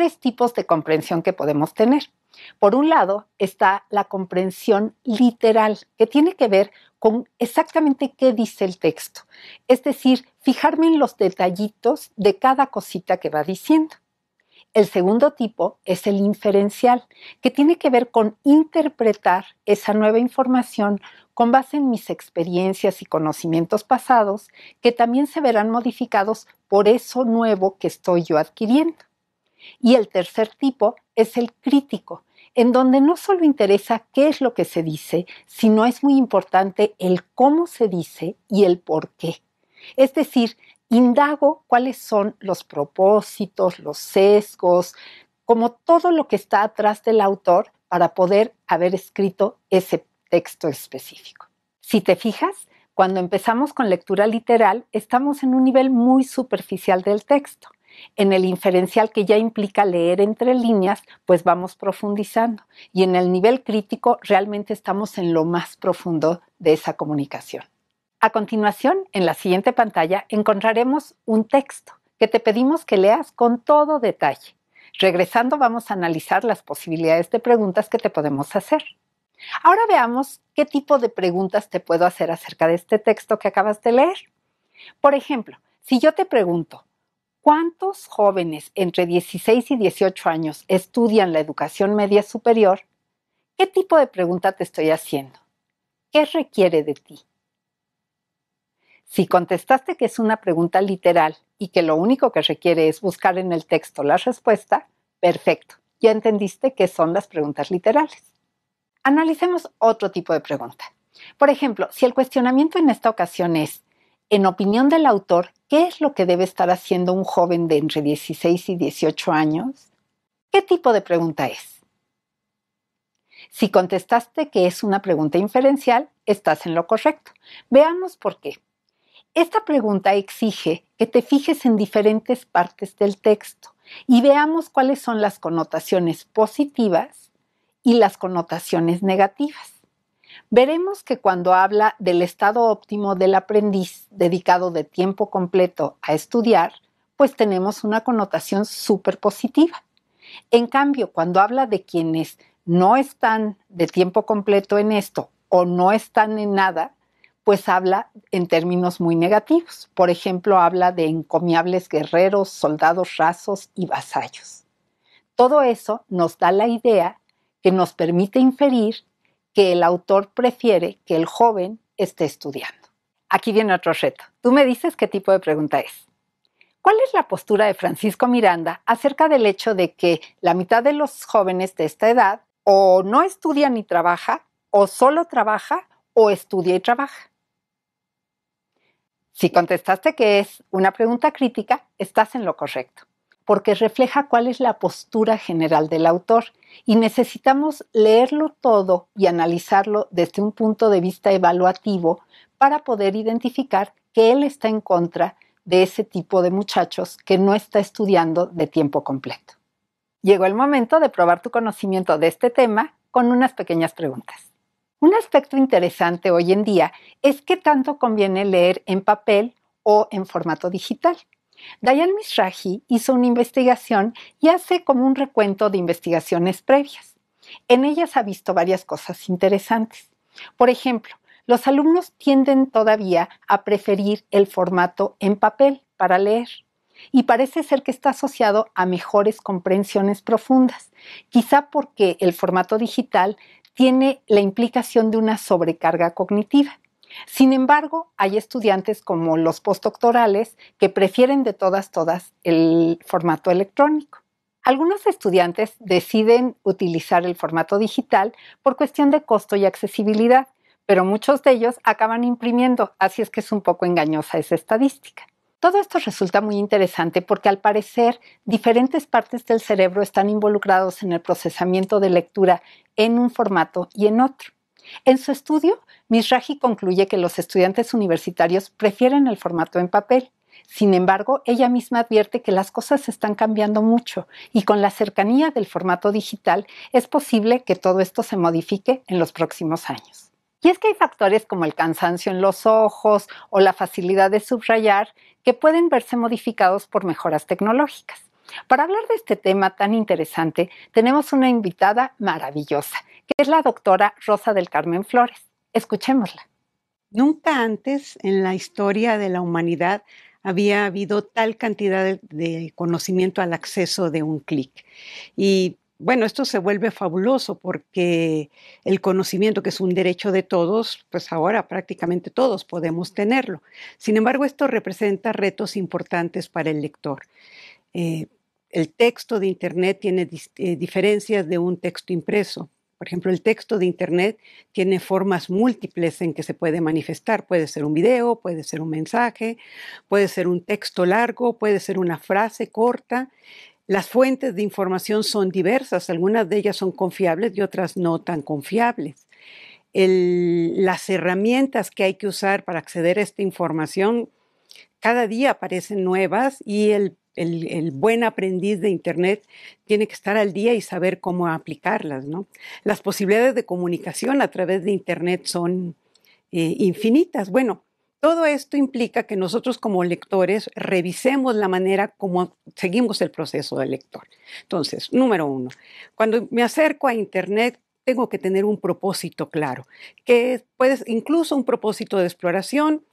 tres tipos de comprensión que podemos tener. Por un lado está la comprensión literal, que tiene que ver con exactamente qué dice el texto. Es decir, fijarme en los detallitos de cada cosita que va diciendo. El segundo tipo es el inferencial, que tiene que ver con interpretar esa nueva información con base en mis experiencias y conocimientos pasados, que también se verán modificados por eso nuevo que estoy yo adquiriendo. Y el tercer tipo es el crítico, en donde no solo interesa qué es lo que se dice, sino es muy importante el cómo se dice y el por qué. Es decir, indago cuáles son los propósitos, los sesgos, como todo lo que está atrás del autor para poder haber escrito ese texto específico. Si te fijas, cuando empezamos con lectura literal, estamos en un nivel muy superficial del texto. En el inferencial que ya implica leer entre líneas, pues vamos profundizando. Y en el nivel crítico realmente estamos en lo más profundo de esa comunicación. A continuación, en la siguiente pantalla, encontraremos un texto que te pedimos que leas con todo detalle. Regresando vamos a analizar las posibilidades de preguntas que te podemos hacer. Ahora veamos qué tipo de preguntas te puedo hacer acerca de este texto que acabas de leer. Por ejemplo, si yo te pregunto, ¿Cuántos jóvenes entre 16 y 18 años estudian la educación media superior? ¿Qué tipo de pregunta te estoy haciendo? ¿Qué requiere de ti? Si contestaste que es una pregunta literal y que lo único que requiere es buscar en el texto la respuesta, perfecto, ya entendiste qué son las preguntas literales. Analicemos otro tipo de pregunta. Por ejemplo, si el cuestionamiento en esta ocasión es, en opinión del autor, ¿Qué es lo que debe estar haciendo un joven de entre 16 y 18 años? ¿Qué tipo de pregunta es? Si contestaste que es una pregunta inferencial, estás en lo correcto. Veamos por qué. Esta pregunta exige que te fijes en diferentes partes del texto y veamos cuáles son las connotaciones positivas y las connotaciones negativas veremos que cuando habla del estado óptimo del aprendiz dedicado de tiempo completo a estudiar, pues tenemos una connotación súper positiva. En cambio, cuando habla de quienes no están de tiempo completo en esto o no están en nada, pues habla en términos muy negativos. Por ejemplo, habla de encomiables guerreros, soldados rasos y vasallos. Todo eso nos da la idea que nos permite inferir que el autor prefiere que el joven esté estudiando. Aquí viene otro reto. Tú me dices qué tipo de pregunta es. ¿Cuál es la postura de Francisco Miranda acerca del hecho de que la mitad de los jóvenes de esta edad o no estudia ni trabaja, o solo trabaja, o estudia y trabaja? Si contestaste que es una pregunta crítica, estás en lo correcto porque refleja cuál es la postura general del autor y necesitamos leerlo todo y analizarlo desde un punto de vista evaluativo para poder identificar que él está en contra de ese tipo de muchachos que no está estudiando de tiempo completo. Llegó el momento de probar tu conocimiento de este tema con unas pequeñas preguntas. Un aspecto interesante hoy en día es qué tanto conviene leer en papel o en formato digital. Diane Misrahi hizo una investigación y hace como un recuento de investigaciones previas. En ellas ha visto varias cosas interesantes. Por ejemplo, los alumnos tienden todavía a preferir el formato en papel para leer y parece ser que está asociado a mejores comprensiones profundas, quizá porque el formato digital tiene la implicación de una sobrecarga cognitiva. Sin embargo, hay estudiantes como los postdoctorales que prefieren de todas, todas el formato electrónico. Algunos estudiantes deciden utilizar el formato digital por cuestión de costo y accesibilidad, pero muchos de ellos acaban imprimiendo, así es que es un poco engañosa esa estadística. Todo esto resulta muy interesante porque al parecer diferentes partes del cerebro están involucrados en el procesamiento de lectura en un formato y en otro. En su estudio, Misraji concluye que los estudiantes universitarios prefieren el formato en papel. Sin embargo, ella misma advierte que las cosas están cambiando mucho y con la cercanía del formato digital es posible que todo esto se modifique en los próximos años. Y es que hay factores como el cansancio en los ojos o la facilidad de subrayar que pueden verse modificados por mejoras tecnológicas. Para hablar de este tema tan interesante, tenemos una invitada maravillosa, que es la doctora Rosa del Carmen Flores. Escuchémosla. Nunca antes en la historia de la humanidad había habido tal cantidad de, conocimiento al acceso de un clic. Y bueno, esto se vuelve fabuloso porque el conocimiento, que es un derecho de todos, pues ahora prácticamente todos podemos tenerlo. Sin embargo, esto representa retos importantes para el lector. Eh, el texto de Internet tiene eh, diferencias de un texto impreso. Por ejemplo, el texto de Internet tiene formas múltiples en que se puede manifestar. Puede ser un video, puede ser un mensaje, puede ser un texto largo, puede ser una frase corta. Las fuentes de información son diversas, algunas de ellas son confiables y otras no tan confiables. las herramientas que hay que usar para acceder a esta información cada día aparecen nuevas y el el, buen aprendiz de Internet tiene que estar al día y saber cómo aplicarlas. Las posibilidades de comunicación a través de Internet son eh, infinitas. Bueno, todo esto implica que nosotros como lectores revisemos la manera como seguimos el proceso del lector. Entonces, número uno, cuando me acerco a Internet, tengo que tener un propósito claro, que puedes incluso un propósito de exploración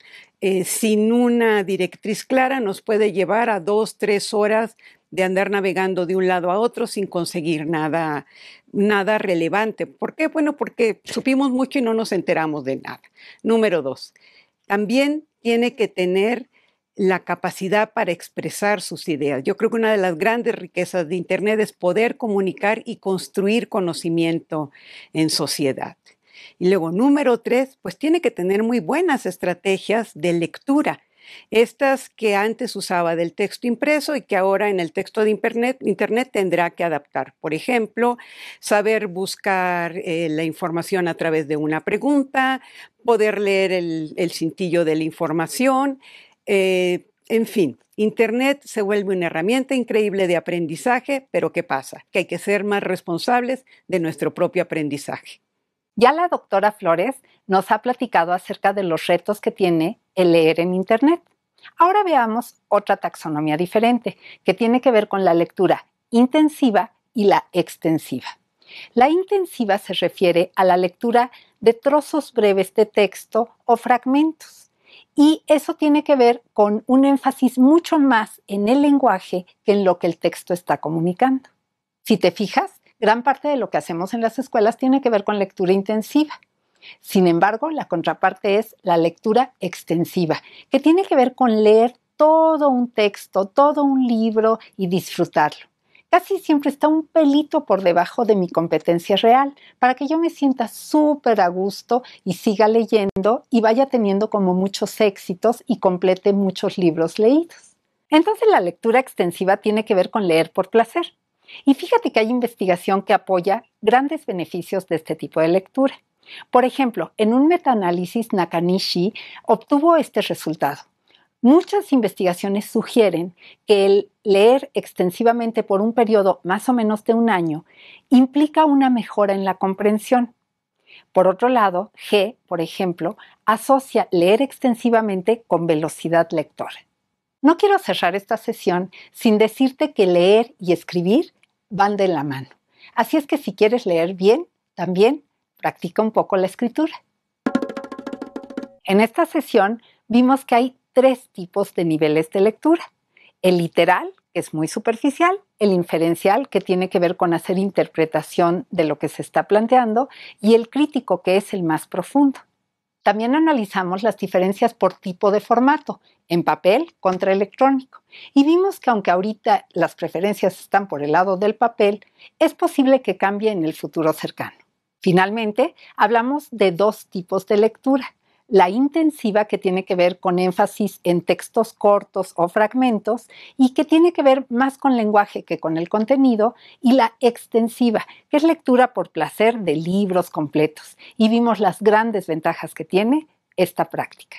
eh, sin una directriz clara nos puede llevar a dos, tres horas de andar navegando de un lado a otro sin conseguir nada, nada relevante. ¿Por qué? Bueno, porque supimos mucho y no nos enteramos de nada. Número dos, también tiene que tener la capacidad para expresar sus ideas. Yo creo que una de las grandes riquezas de Internet es poder comunicar y construir conocimiento en sociedad. Y luego, número tres, pues tiene que tener muy buenas estrategias de lectura. Estas que antes usaba del texto impreso y que ahora en el texto de Internet, internet tendrá que adaptar. Por ejemplo, saber buscar eh, la información a través de una pregunta, poder leer el, el cintillo de la información, eh, en fin, Internet se vuelve una herramienta increíble de aprendizaje, pero ¿qué pasa? Que hay que ser más responsables de nuestro propio aprendizaje. Ya la doctora Flores nos ha platicado acerca de los retos que tiene el leer en Internet. Ahora veamos otra taxonomía diferente, que tiene que ver con la lectura intensiva y la extensiva. La intensiva se refiere a la lectura de trozos breves de texto o fragmentos y eso tiene que ver con un énfasis mucho más en el lenguaje que en lo que el texto está comunicando. Si te fijas, gran parte de lo que hacemos en las escuelas tiene que ver con lectura intensiva. Sin embargo, la contraparte es la lectura extensiva, que tiene que ver con leer todo un texto, todo un libro y disfrutarlo casi siempre está un pelito por debajo de mi competencia real, para que yo me sienta súper a gusto y siga leyendo y vaya teniendo como muchos éxitos y complete muchos libros leídos. Entonces la lectura extensiva tiene que ver con leer por placer. Y fíjate que hay investigación que apoya grandes beneficios de este tipo de lectura. Por ejemplo, en un metaanálisis Nakanishi obtuvo este resultado. Muchas investigaciones sugieren que el leer extensivamente por un periodo más o menos de un año implica una mejora en la comprensión. Por otro lado, G, por ejemplo, asocia leer extensivamente con velocidad lectora. No quiero cerrar esta sesión sin decirte que leer y escribir van de la mano. Así es que si quieres leer bien, también practica un poco la escritura. En esta sesión vimos que hay tres tipos de niveles de lectura. El literal, que es muy superficial, el inferencial, que tiene que ver con hacer interpretación de lo que se está planteando, y el crítico, que es el más profundo. También analizamos las diferencias por tipo de formato, en papel contra electrónico, y vimos que aunque ahorita las preferencias están por el lado del papel, es posible que cambie en el futuro cercano. Finalmente, hablamos de dos tipos de lectura, la intensiva que tiene que ver con énfasis en textos cortos o fragmentos y que tiene que ver más con lenguaje que con el contenido, y la extensiva, que es lectura por placer de libros completos. Y vimos las grandes ventajas que tiene esta práctica.